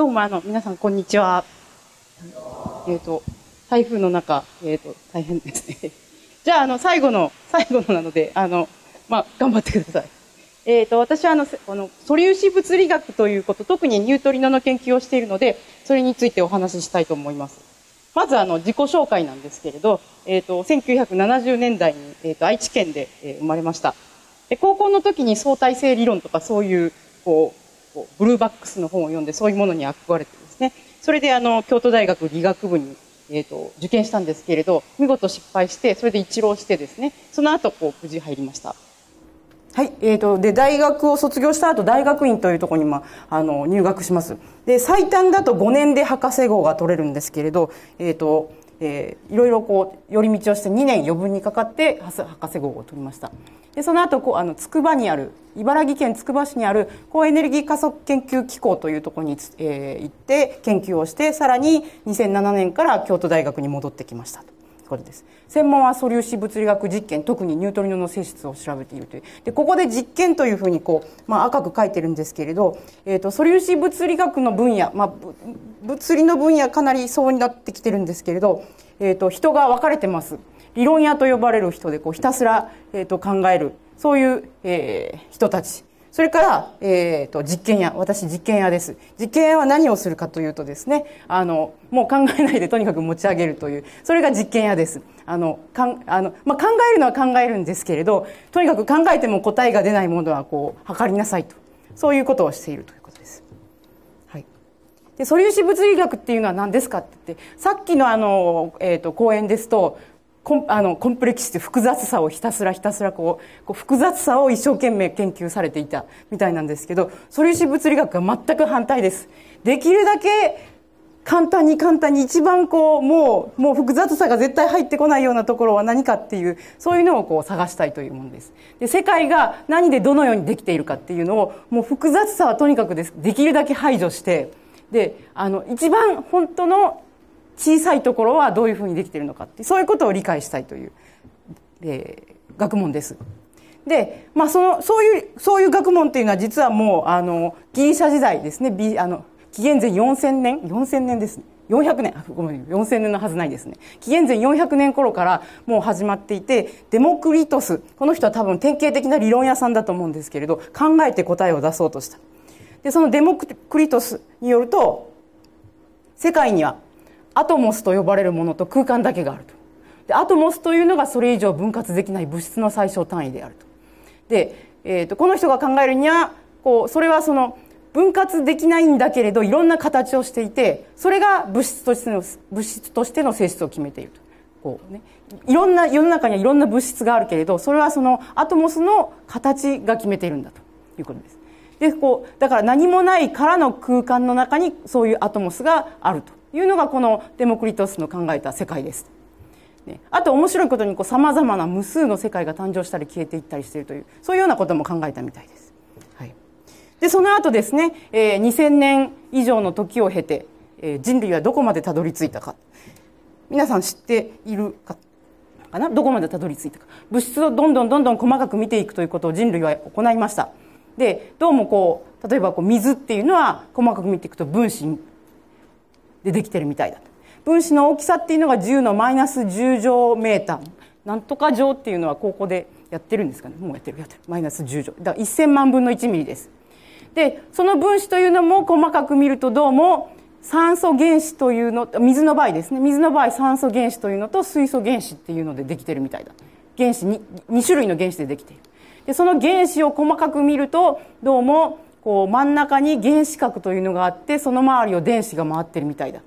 どうもあの、皆さんこんにちは。えっ、ー、と、台風の中、えっ、ー、と、大変ですね。じゃあ、あの、最後の、最後のなので、あの、まあ、頑張ってください。えっ、ー、と、私はあの、この、素粒子物理学ということ、特にニュートリノの研究をしているので、それについてお話ししたいと思います。まずあの自己紹介なんですけれど、えーと、1970年代に、えーと、と愛知県で、えー、生まれましたで高校の時に相対性理論とかそういうこうこうブルーバックスの本を読んでそういうものに憧れてですねそれであの京都大学理学部に、えーと、受験したんですけれど見事失敗してそれで一浪してですねその後こう無事入りました。はい、えーと、で大学を卒業した後大学院というところに、まあ、あの入学しますで最短だと5年で博士号が取れるんですけれど、えーとえー、いろいろこう寄り道をして2年余分にかかって博士号を取りました。でその後こうあの筑波にある茨城県つくば市にある高エネルギー加速研究機構というところに、えー、行って研究をしてさらに2007年から京都大学に戻ってきましたと。ことです専門は素粒子物理学実験特にニュートリノの性質を調べているというでここで実験というふうにこう、まあ、赤く書いてるんですけれど、えーと、素粒子物理学の分野、まあ、物理の分野かなりそうになってきてるんですけれど、えーと人が分かれてます。理論屋と呼ばれる人でこうひたすら、えー、と考えるそういう、えー、人たちそれから、えー、と実験屋私実験屋です実験屋は何をするかというとですねあのもう考えないでとにかく持ち上げるというそれが実験屋です。あのかんあのまあ、考えるのは考えるんですけれどとにかく考えても答えが出ないものはこう測りなさいとそういうことをしているということです。で素粒子物理学っていうのは何ですかって言ってさっきのあの、えーと講演ですとコンあのコンプレックスって複雑さをひたすらひたすらこうこう複雑さを一生懸命研究されていたみたいなんですけど素粒子物理学は全く反対です。できるだけ簡単に簡単に一番こうもうもう複雑さが絶対入ってこないようなところは何かっていうそういうのをこう探したいというものですで世界が何でどのようにできているかっていうのをもう複雑さはとにかくですできるだけ排除してであの一番本当の小さいところはどういうふうにできているのかってそういうことを理解したいという、えー、学問です。で、まあ、そのそういうそういう学問っていうのは実はもうあのギリシャ時代ですね、あの紀元前4000年4000年ですね400年ごめん4000年のはずないですね紀元前400年頃からもう始まっていてデモクリトスこの人は多分典型的な理論屋さんだと思うんですけれど考えて答えを出そうとしたでそのデモクリトスによると世界にはアトモスと呼ばれるものと空間だけがあるとでアトモスというのがそれ以上分割できない物質の最小単位であるとで、えーと、とこの人が考えるにはこうそれはその分割できないんだけれどいろんな形をしていてそれが物質としての物質としての性質を決めているとこう、ね、いろんな世の中にはいろんな物質があるけれどそれはそのアトモスの形が決めているんだということです。でこうだから何もないからの空間の中にそういうアトモスがあるというのがこのデモクリトスの考えた世界です。ね、あと面白いことにさまざまな無数の世界が誕生したり消えていったりしているというそういうようなことも考えたみたいです。はい、でその後ですね、えー、2000年以上の時を経て、えー、人類はどこまでたどり着いたか皆さん知っているかかなどこまでたどり着いたか物質をどんどんどんどん細かく見ていくということを人類は行いました。でどうもこう例えばこう水っていうのは細かく見ていくと分子でできてるみたいだと分子の大きさっていうのが10のマイナス10乗メーターなんとか乗っていうのは高校でやってるんですかねもうやってるやってるマイナス10乗だから1000万分の1ミリですでその分子というのも細かく見るとどうも酸素原子というの水の場合ですね水の場合酸素原子というのと水素原子っていうのでできてるみたいだ原子 2, 2種類の原子でできているでその原子を細かく見るとどうもこう真ん中に原子核というのがあってその周りを電子が回ってるみたいだ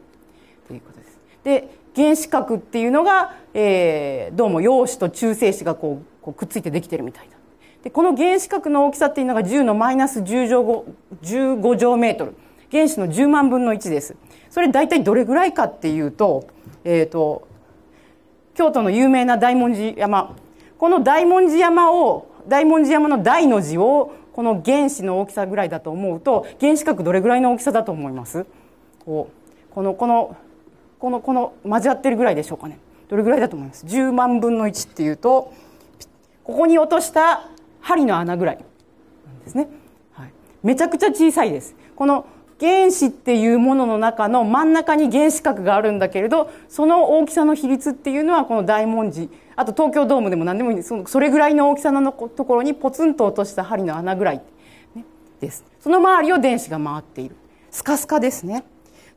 ということです。で原子核っていうのが、えー、どうも陽子と中性子がこうこうくっついてできてるみたいだ。でこの原子核の大きさっていうのが10のマイナス10乗15乗メートル原子の10万分の1です。それ大体どれぐらいかっていうと,、えーと京都の有名な大文字山この大文字山を大文字山の大の字をこの原子の大きさぐらいだと思うと原子核どれぐらいの大きさだと思いますこうこのこのこのこの交わってるぐらいでしょうかねどれぐらいだと思います10万分の1っていうとここに落とした針の穴ぐらいなんですね、はい、めちゃくちゃ小さいですこの原子っていうものの中の真ん中に原子核があるんだけれどその大きさの比率っていうのはこの大文字あと東京ドームでも何でもいいんですそれぐらいの大きさのところにポツンと落とした針の穴ぐらい、ですその周りを電子が回っているスカスカですね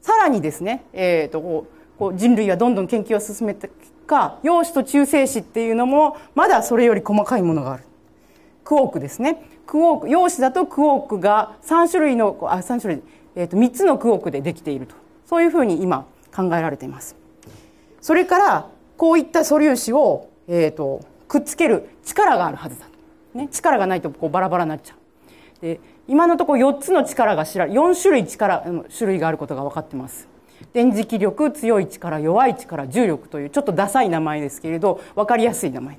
さらにですね、えーと、こう人類はどんどん研究を進めてか陽子と中性子っていうのもまだそれより細かいものがあるクォークですねクォーク陽子だとクォークが3種類のあ3種類えー、と3つの区奥でできているとそういうふうに今考えられています。それからこういった素粒子を、えーと、くっつける力があるはずだと、ね、力がないとこうバラバラになっちゃう。で今のところ4つの力が知ら4種類力種類があることが分かってます。電磁気力強い力弱い力重力というちょっとダサい名前ですけれど分かりやすい名前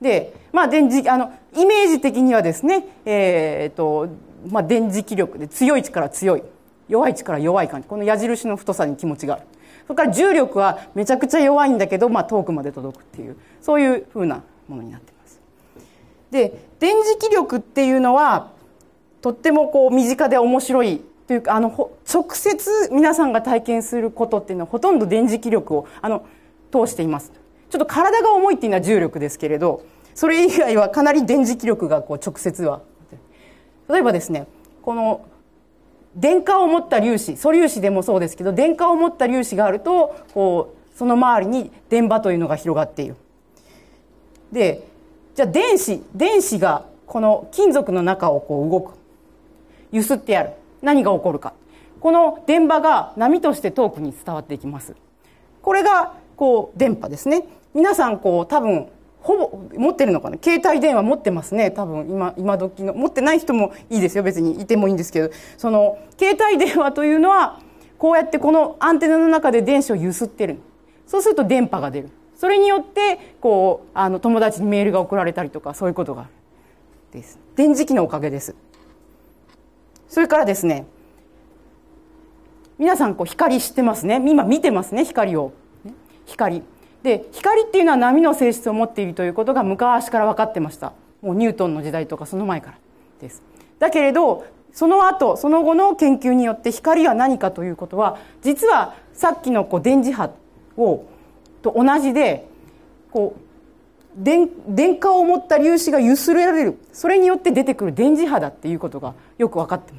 で、まあ、電磁あのイメージ的にはですね、えーとまあ、電磁気力で強い力強い弱い力弱い感じこの矢印の太さに気持ちがあるそれから重力はめちゃくちゃ弱いんだけど、まあ、遠くまで届くっていうそういうふうなものになってますで電磁気力っていうのはとってもこう身近で面白いというかあの直接皆さんが体験することっていうのはほとんど電磁気力をあの通していますちょっと体が重いっていうのは重力ですけれどそれ以外はかなり電磁気力がこう直接は例えばですねこの電荷を持った粒子素粒子でもそうですけど電荷を持った粒子があるとこうその周りに電波というのが広がっている。でじゃあ電子電子がこの金属の中をこう動く揺すってやる何が起こるかこの電波が波として遠くに伝わっていきますこれがこう電波ですね皆さんこう多分ほぼ持ってるのかな携帯電話持ってますね多分今今時の持ってない人もいいですよ別にいてもいいんですけどその携帯電話というのはこうやってこのアンテナの中で電子を揺すってるそうすると電波が出るそれによってこうあの友達にメールが送られたりとかそういうことがあるです電磁気のおかげですそれからですね皆さんこう光知ってますね今見てますね光を光で光っていうのは波の性質を持っているということが昔から分かってましたもうニュートンの時代とかその前からですだけれどその後その後の研究によって光は何かということは実はさっきのこう電磁波をと同じでこう電電荷を持った粒子が揺すられるそれによって出てくる電磁波だっていうことがよく分かって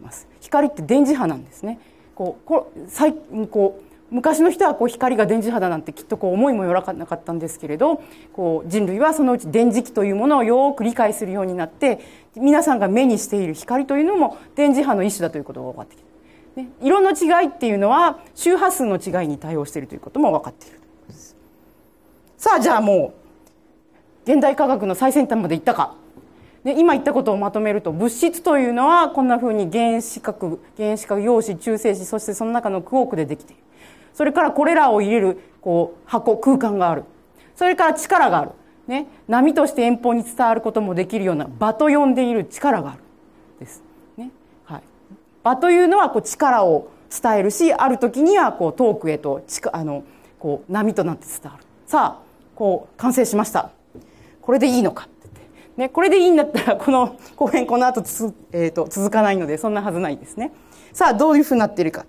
ます光って電磁波なんですねこうこ最こう昔の人はこう光が電磁波だなんてきっとこう思いもよらなかったんですけれどこう人類はそのうち電磁気というものをよく理解するようになって皆さんが目にしている光というのも電磁波の一種だということが分かってきた。ね、色の違いっていうのは周波数の違いに対応しているということも分かっているさあじゃあもう現代科学の最先端までいったか、で今言ったことをまとめると物質というのはこんなふうに原子核原子核陽子中性子そしてその中のクオークでできている。それからこれらを入れるこう箱空間があるそれから力がある、ね、波として遠方に伝わることもできるような場と呼んでいる力があるです、ねはい、場というのはこう力を伝えるしある時にはこう遠くへとちあのこう波となって伝わるさあこう完成しましたこれでいいのかってね、これでいいんだったらこの後編この後つ、えーと続かないのでそんなはずないですねさあどういうふうになっているか。